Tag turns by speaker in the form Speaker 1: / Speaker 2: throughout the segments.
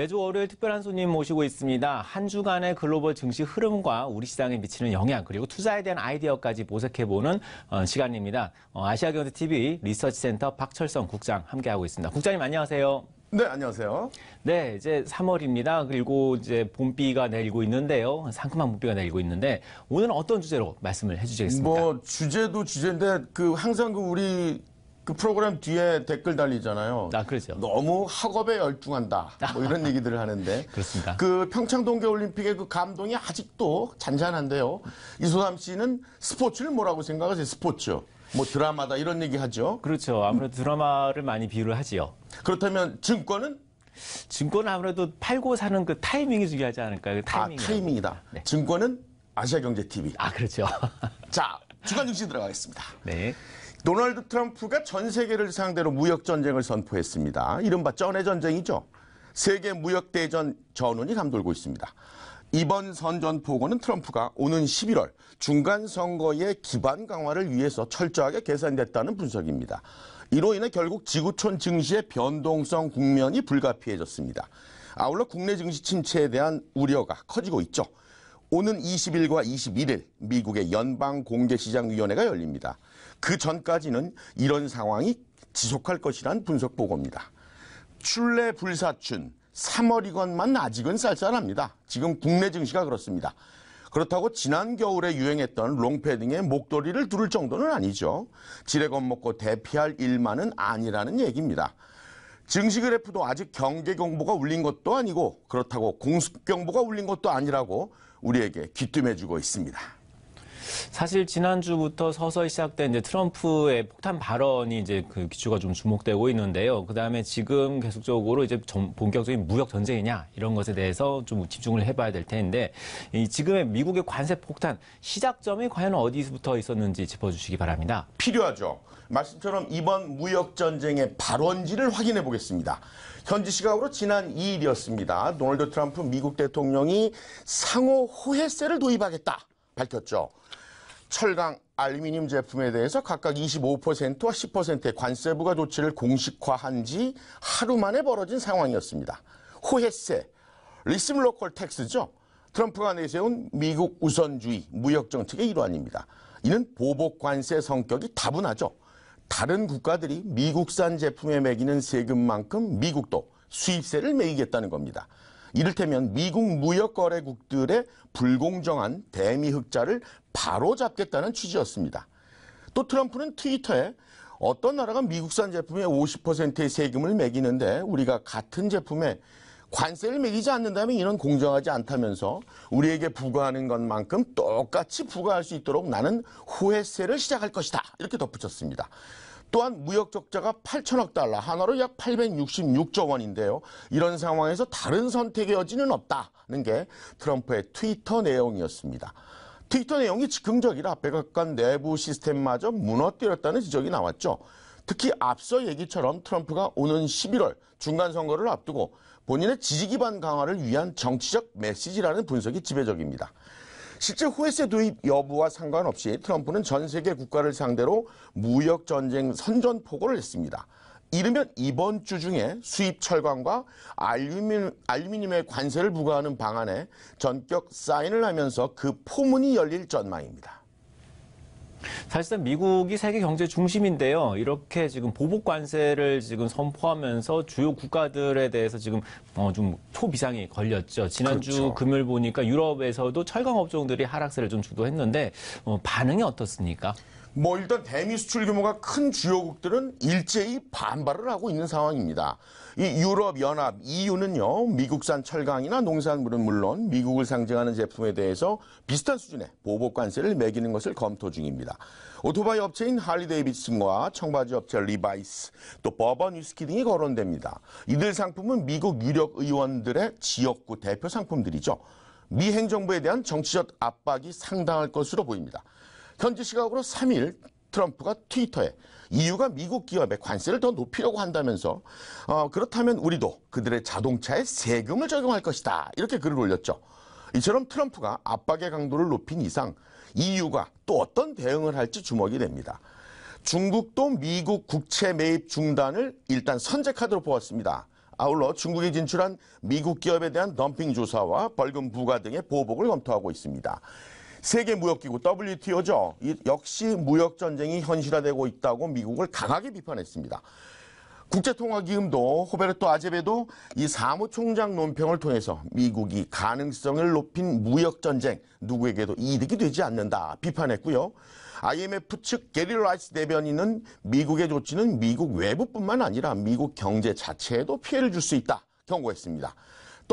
Speaker 1: 매주 월요일 특별한 손님 모시고 있습니다. 한 주간의 글로벌 증시 흐름과 우리 시장에 미치는 영향 그리고 투자에 대한 아이디어까지 모색해보는 어, 시간입니다. 어, 아시아경제TV 리서치센터 박철성 국장 함께하고 있습니다. 국장님 안녕하세요. 네, 안녕하세요. 네, 이제 3월입니다. 그리고 이제 봄비가 내리고 있는데요. 상큼한 봄비가 내리고 있는데 오늘은 어떤 주제로 말씀을 해주시겠습니까?
Speaker 2: 뭐 주제도 주제인데 그 항상 그 우리 그 프로그램 뒤에 댓글 달리잖아요. 아, 그렇죠. 너무 학업에 열중한다. 뭐 이런 얘기들을 하는데. 그렇습니다. 그 평창 동계올림픽의 그 감동이 아직도 잔잔한데요. 이소삼 씨는 스포츠를 뭐라고 생각하세요? 스포츠. 뭐
Speaker 1: 드라마다 이런 얘기 하죠. 그렇죠. 아무래도 드라마를 많이 비유를 하지요. 그렇다면 증권은? 증권은 아무래도 팔고 사는 그 타이밍이 중요하지 않을까요? 그타이밍이라 아, 타이밍이다. 네. 증권은 아시아경제TV. 아, 그렇죠. 자, 주간 중시 들어가겠습니다. 네.
Speaker 2: 도널드 트럼프가 전 세계를 상대로 무역 전쟁을 선포했습니다. 이른바 전의 전쟁이죠. 세계 무역 대전 전운이 감돌고 있습니다. 이번 선전포고는 트럼프가 오는 11월 중간 선거의 기반 강화를 위해서 철저하게 계산됐다는 분석입니다. 이로 인해 결국 지구촌 증시의 변동성 국면이 불가피해졌습니다. 아울러 국내 증시 침체에 대한 우려가 커지고 있죠. 오는 20일과 21일 미국의 연방공개시장위원회가 열립니다. 그 전까지는 이런 상황이 지속할 것이란 분석 보고입니다. 출래 불사춘 3월이건만 아직은 쌀쌀합니다. 지금 국내 증시가 그렇습니다. 그렇다고 지난 겨울에 유행했던 롱패딩의 목도리를 두를 정도는 아니죠. 지레 겁먹고 대피할 일만은 아니라는 얘기입니다. 증시 그래프도 아직 경계 경보가 울린 것도 아니고 그렇다고 공습 경보가 울린 것도 아니라고 우리에게 귀뜸해주고 있습니다.
Speaker 1: 사실 지난주부터 서서히 시작된 이제 트럼프의 폭탄 발언이 이제 그 기초가 좀 주목되고 있는데요. 그 다음에 지금 계속적으로 이제 본격적인 무역 전쟁이냐 이런 것에 대해서 좀 집중을 해봐야 될 텐데 이 지금의 미국의 관세 폭탄 시작점이 과연 어디서부터 있었는지 짚어주시기 바랍니다. 필요하죠.
Speaker 2: 말씀처럼 이번 무역 전쟁의 발원지를 확인해 보겠습니다. 현지 시각으로 지난 2일이었습니다. 도널드 트럼프 미국 대통령이 상호 호혜세를 도입하겠다. 밝혔죠. 철강, 알루미늄 제품에 대해서 각각 25%와 10%의 관세 부과 조치를 공식화한 지 하루 만에 벌어진 상황이었습니다. 호혜세, 리스물로컬 텍스죠. 트럼프가 내세운 미국 우선주의 무역 정책의 일환입니다. 이는 보복 관세 성격이 다분하죠. 다른 국가들이 미국산 제품에 매기는 세금만큼 미국도 수입세를 매기겠다는 겁니다. 이를테면 미국 무역거래국들의 불공정한 대미 흑자를 바로잡겠다는 취지였습니다. 또 트럼프는 트위터에 어떤 나라가 미국산 제품에 50%의 세금을 매기는데 우리가 같은 제품에 관세를 매기지 않는다면 이는 공정하지 않다면서 우리에게 부과하는 것만큼 똑같이 부과할 수 있도록 나는 후회세를 시작할 것이다. 이렇게 덧붙였습니다. 또한 무역 적자가 8천억 달러, 하나로 약 866조 원인데요. 이런 상황에서 다른 선택의 여지는 없다는 게 트럼프의 트위터 내용이었습니다. 트위터 내용이 즉흥적이라 백악관 내부 시스템마저 무너뜨렸다는 지적이 나왔죠. 특히 앞서 얘기처럼 트럼프가 오는 11월 중간 선거를 앞두고 본인의 지지 기반 강화를 위한 정치적 메시지라는 분석이 지배적입니다. 실제 호에세 도입 여부와 상관없이 트럼프는 전 세계 국가를 상대로 무역 전쟁 선전포고를 했습니다. 이르면 이번 주 중에 수입 철강과 알루미늄, 알루미늄의 관세를 부과하는 방안에 전격 사인을 하면서
Speaker 1: 그 포문이 열릴 전망입니다. 사실상 미국이 세계 경제 중심인데요. 이렇게 지금 보복 관세를 지금 선포하면서 주요 국가들에 대해서 지금 어좀 초비상이 걸렸죠. 지난주 그렇죠. 금요일 보니까 유럽에서도 철강 업종들이 하락세를 좀 주도했는데 어 반응이 어떻습니까? 뭐 일단 대미 수출
Speaker 2: 규모가 큰 주요국들은 일제히 반발을 하고 있는 상황입니다. 이 유럽연합 EU는요 미국산 철강이나 농산물은 물론 미국을 상징하는 제품에 대해서 비슷한 수준의 보복 관세를 매기는 것을 검토 중입니다. 오토바이 업체인 할리 데이비슨과 청바지 업체 리바이스 또 버번 위스키 등이 거론됩니다. 이들 상품은 미국 유력 의원들의 지역구 대표 상품들이죠. 미 행정부에 대한 정치적 압박이 상당할 것으로 보입니다. 현지 시각으로 3일 트럼프가 트위터에 이유가 미국 기업의 관세를 더 높이려고 한다면서 어, 그렇다면 우리도 그들의 자동차에 세금을 적용할 것이다 이렇게 글을 올렸죠. 이처럼 트럼프가 압박의 강도를 높인 이상 이유가또 어떤 대응을 할지 주목이 됩니다. 중국도 미국 국채 매입 중단을 일단 선제카드로 보았습니다. 아울러 중국에 진출한 미국 기업에 대한 덤핑 조사와 벌금 부과 등의 보복을 검토하고 있습니다. 세계 무역기구 WTO죠. 역시 무역 전쟁이 현실화되고 있다고 미국을 강하게 비판했습니다. 국제통화기금도 호베르토 아제베도 이 사무총장 논평을 통해서 미국이 가능성을 높인 무역전쟁 누구에게도 이득이 되지 않는다 비판했고요. IMF 측 게리 라이스 대변인은 미국의 조치는 미국 외부뿐만 아니라 미국 경제 자체에도 피해를 줄 수 있다 경고했습니다.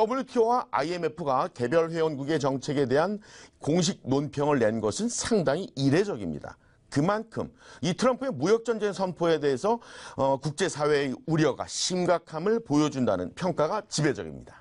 Speaker 2: WTO와 IMF가 개별 회원국의 정책에 대한 공식 논평을 낸 것은 상당히 이례적입니다. 그만큼 이 트럼프의 무역전쟁 선포에 대해서 어, 국제사회의 우려가 심각함을 보여준다는 평가가 지배적입니다.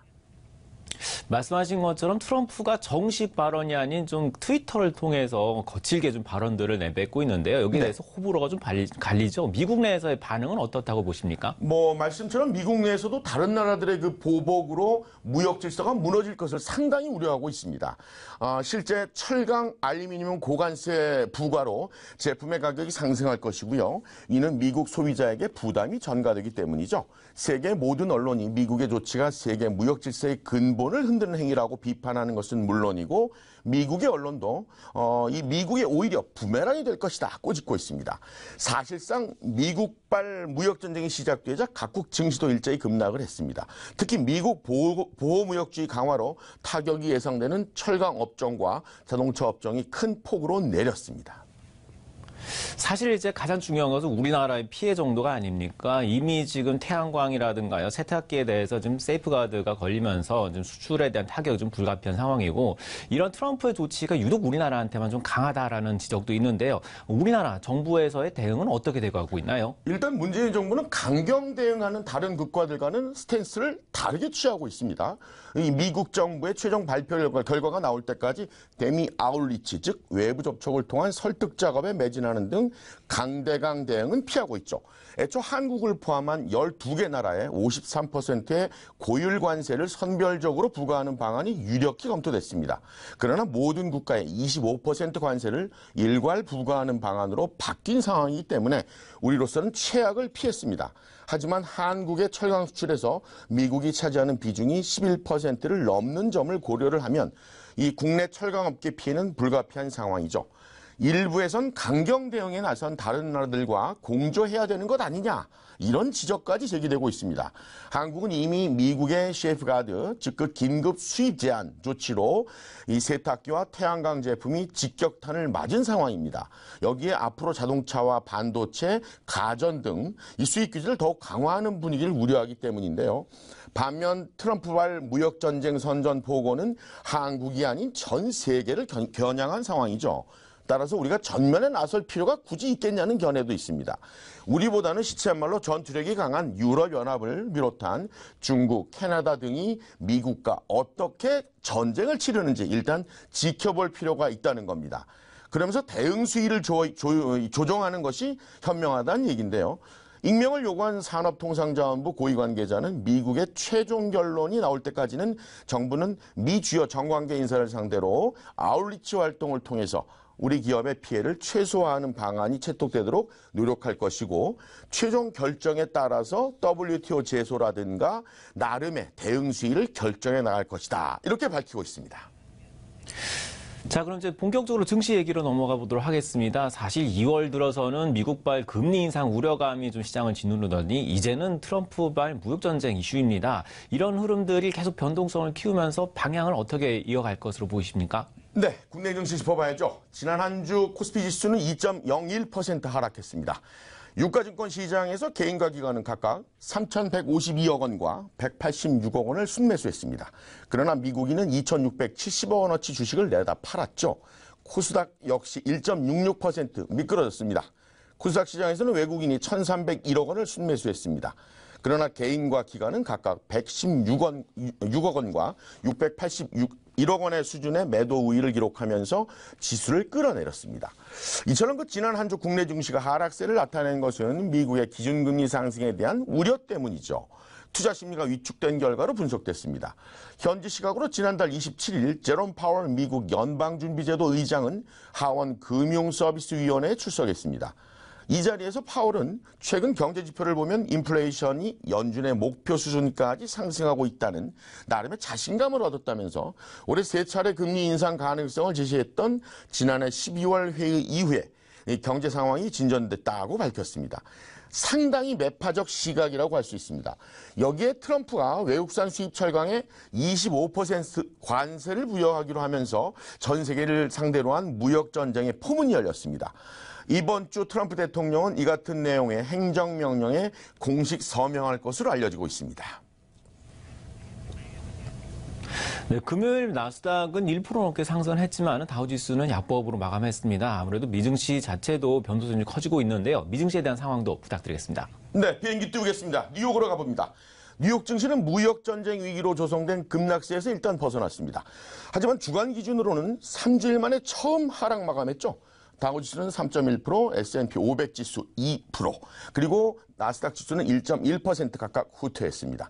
Speaker 1: 말씀하신 것처럼 트럼프가 정식 발언이 아닌 좀 트위터를 통해서 거칠게 좀 발언들을 내뱉고 있는데요. 여기에 네. 대해서 호불호가 좀 갈리죠. 미국 내에서의 반응은 어떻다고 보십니까?
Speaker 2: 뭐 말씀처럼 미국 내에서도 다른 나라들의 그 보복으로 무역 질서가 무너질 것을 상당히 우려하고 있습니다. 아, 실제 철강, 알루미늄 고관세 부과로 제품의 가격이 상승할 것이고요. 이는 미국 소비자에게 부담이 전가되기 때문이죠. 세계 모든 언론이 미국의 조치가 세계 무역 질서의 근본을 언어를 흔드는 행위라고 비판하는 것은 물론이고 미국의 언론도 어, 이 미국에 오히려 부메랑이 될 것이다 꼬집고 있습니다. 사실상 미국발 무역전쟁이 시작되자 각국 증시도 일제히 급락을 했습니다. 특히 미국 보호, 보호무역주의 강화로 타격이 예상되는 철강 업종과 자동차 업종이 큰 폭으로
Speaker 1: 내렸습니다. 사실 이제 가장 중요한 것은 우리나라의 피해 정도가 아닙니까? 이미 지금 태양광이라든가요 세탁기에 대해서 지금 세이프가드가 걸리면서 지금 수출에 대한 타격이 좀 불가피한 상황이고 이런 트럼프의 조치가 유독 우리나라한테만 좀 강하다라는 지적도 있는데요. 우리나라 정부에서의 대응은 어떻게 돼가고 있나요?
Speaker 2: 일단 문재인 정부는 강경 대응하는 다른 국가들과는 스탠스를 다르게 취하고 있습니다. 이 미국 정부의 최종 발표 결과가 나올 때까지 데미 아울리치 즉 외부 접촉을 통한 설득 작업에 매진하는 하는 등 강대강 대응은 피하고 있죠. 애초 한국을 포함한 12개 나라에 53%의 고율 관세를 선별적으로 부과하는 방안이 유력히 검토됐습니다. 그러나 모든 국가의 25% 관세를 일괄 부과하는 방안으로 바뀐 상황이기 때문에 우리로서는 최악을 피했습니다. 하지만 한국의 철강 수출에서 미국이 차지하는 비중이 11%를 넘는 점을 고려를 하면 이 국내 철강업계 피해는 불가피한 상황이죠. 일부에선 강경 대응에 나선 다른 나라들과 공조해야 되는 것 아니냐 이런 지적까지 제기되고 있습니다. 한국은 이미 미국의 셰프가드 즉그 긴급 수입 제한 조치로 이 세탁기와 태양광 제품이 직격탄을 맞은 상황입니다. 여기에 앞으로 자동차와 반도체, 가전 등 이 수입 규제를 더욱 강화하는 분위기를 우려하기 때문인데요. 반면 트럼프발 무역 전쟁 선전보고는 한국이 아닌 전 세계를 겨냥한 상황이죠. 따라서 우리가 전면에 나설 필요가 굳이 있겠냐는 견해도 있습니다. 우리보다는 시체말로 전투력이 강한 유럽연합을 비롯한 중국, 캐나다 등이 미국과 어떻게 전쟁을 치르는지 일단 지켜볼 필요가 있다는 겁니다. 그러면서 대응 수위를 조, 조, 조정하는 것이 현명하다는 얘기인데요. 익명을 요구한 산업통상자원부 고위관계자는 미국의 최종 결론이 나올 때까지는 정부는 미 주요 정관계 인사를 상대로 아울리치 활동을 통해서 우리 기업의 피해를 최소화하는 방안이 채택되도록 노력할 것이고 최종 결정에 따라서 WTO 제소라든가 나름의 대응 수위를 결정해 나갈 것이다. 이렇게 밝히고 있습니다.
Speaker 1: 자, 그럼 이제 본격적으로 증시 얘기로 넘어가 보도록 하겠습니다. 사실 2월 들어서는 미국발 금리 인상 우려감이 좀 시장을 짓누르더니 이제는 트럼프발 무역전쟁 이슈입니다. 이런 흐름들이 계속 변동성을 키우면서 방향을 어떻게 이어갈 것으로 보이십니까?
Speaker 2: 네, 국내 증시 짚어봐야죠. 지난 한 주 코스피 지수는 2.01% 하락했습니다. 유가증권 시장에서 개인과 기관은 각각 3,152억 원과 186억 원을 순매수했습니다. 그러나 미국인은 2,670억 원어치 주식을 내다 팔았죠. 코스닥 역시 1.66% 미끄러졌습니다. 코스닥 시장에서는 외국인이 1,301억 원을 순매수했습니다. 그러나 개인과 기관은 각각 116억 원, 6억 원과 681억 원의 수준의 매도 우위를 기록하면서 지수를 끌어내렸습니다. 이처럼 그 지난 한 주 국내 증시가 하락세를 나타낸 것은 미국의 기준금리 상승에 대한 우려 때문이죠. 투자 심리가 위축된 결과로 분석됐습니다. 현지 시각으로 지난달 27일 제롬 파월 미국 연방준비제도 의장은 하원 금융서비스위원회에 출석했습니다. 이 자리에서 파월은 최근 경제 지표를 보면 인플레이션이 연준의 목표 수준까지 상승하고 있다는 나름의 자신감을 얻었다면서 올해 세 차례 금리 인상 가능성을 제시했던 지난해 12월 회의 이후에 경제 상황이 진전됐다고 밝혔습니다. 상당히 매파적 시각이라고 할 수 있습니다. 여기에 트럼프가 외국산 수입 철강에 25% 관세를 부여하기로 하면서 전 세계를 상대로 한 무역 전쟁의 포문이 열렸습니다. 이번 주 트럼프 대통령은 이 같은 내용의 행정명령에 공식 서명할 것으로 알려지고 있습니다.
Speaker 1: 네, 금요일 나스닥은 1% 넘게 상승을 했지만 다우지수는 약보합으로 마감했습니다. 아무래도 미증시 자체도 변동성이 커지고 있는데요. 미증시에 대한 상황도 부탁드리겠습니다.
Speaker 2: 네, 비행기 띄우겠습니다. 뉴욕으로 가봅니다. 뉴욕 증시는 무역전쟁 위기로 조성된 급락세에서 일단 벗어났습니다. 하지만 주간 기준으로는 3주일 만에 처음 하락 마감했죠. 다우 지수는 3.1%, S&P 500 지수 2%, 그리고 나스닥 지수는 1.1% 각각 후퇴했습니다.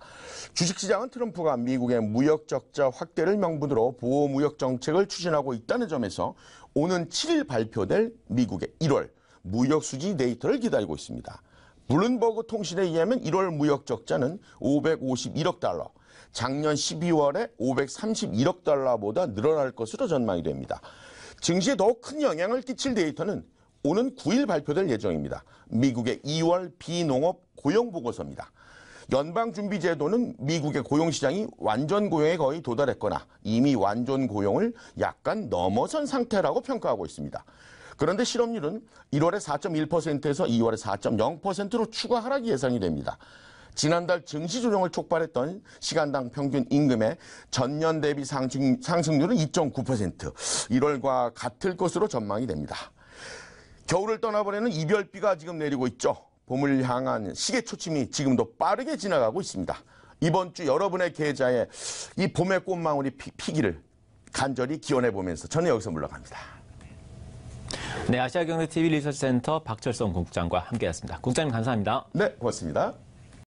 Speaker 2: 주식시장은 트럼프가 미국의 무역 적자 확대를 명분으로 보호 무역 정책을 추진하고 있다는 점에서 오는 7일 발표될 미국의 1월 무역 수지 데이터를 기다리고 있습니다. 블룸버그 통신에 의하면 1월 무역 적자는 551억 달러, 작년 12월에 531억 달러보다 늘어날 것으로 전망이 됩니다. 증시에 더욱 큰 영향을 끼칠 데이터는 오는 9일 발표될 예정입니다. 미국의 2월 비농업 고용보고서입니다. 연방준비제도는 미국의 고용시장이 완전 고용에 거의 도달했거나 이미 완전 고용을 약간 넘어선 상태라고 평가하고 있습니다. 그런데 실업률은 1월에 4.1%에서 2월에 4.0%로 추가 하락이 예상이 됩니다. 지난달 증시 조정을 촉발했던 시간당 평균 임금의 전년 대비 상승, 상승률은 2.9%, 1월과 같을 것으로 전망이 됩니다. 겨울을 떠나보내는 이별비가 지금 내리고 있죠. 봄을 향한 시계초침이 지금도 빠르게 지나가고 있습니다. 이번 주 여러분의 계좌에 이 봄의 꽃망울이 피, 피기를 간절히 기원해 보면서 저는 여기서
Speaker 1: 물러갑니다. 네, 아시아경제TV 리서치센터 박철성 국장과 함께했습니다. 국장님 감사합니다. 네, 고맙습니다.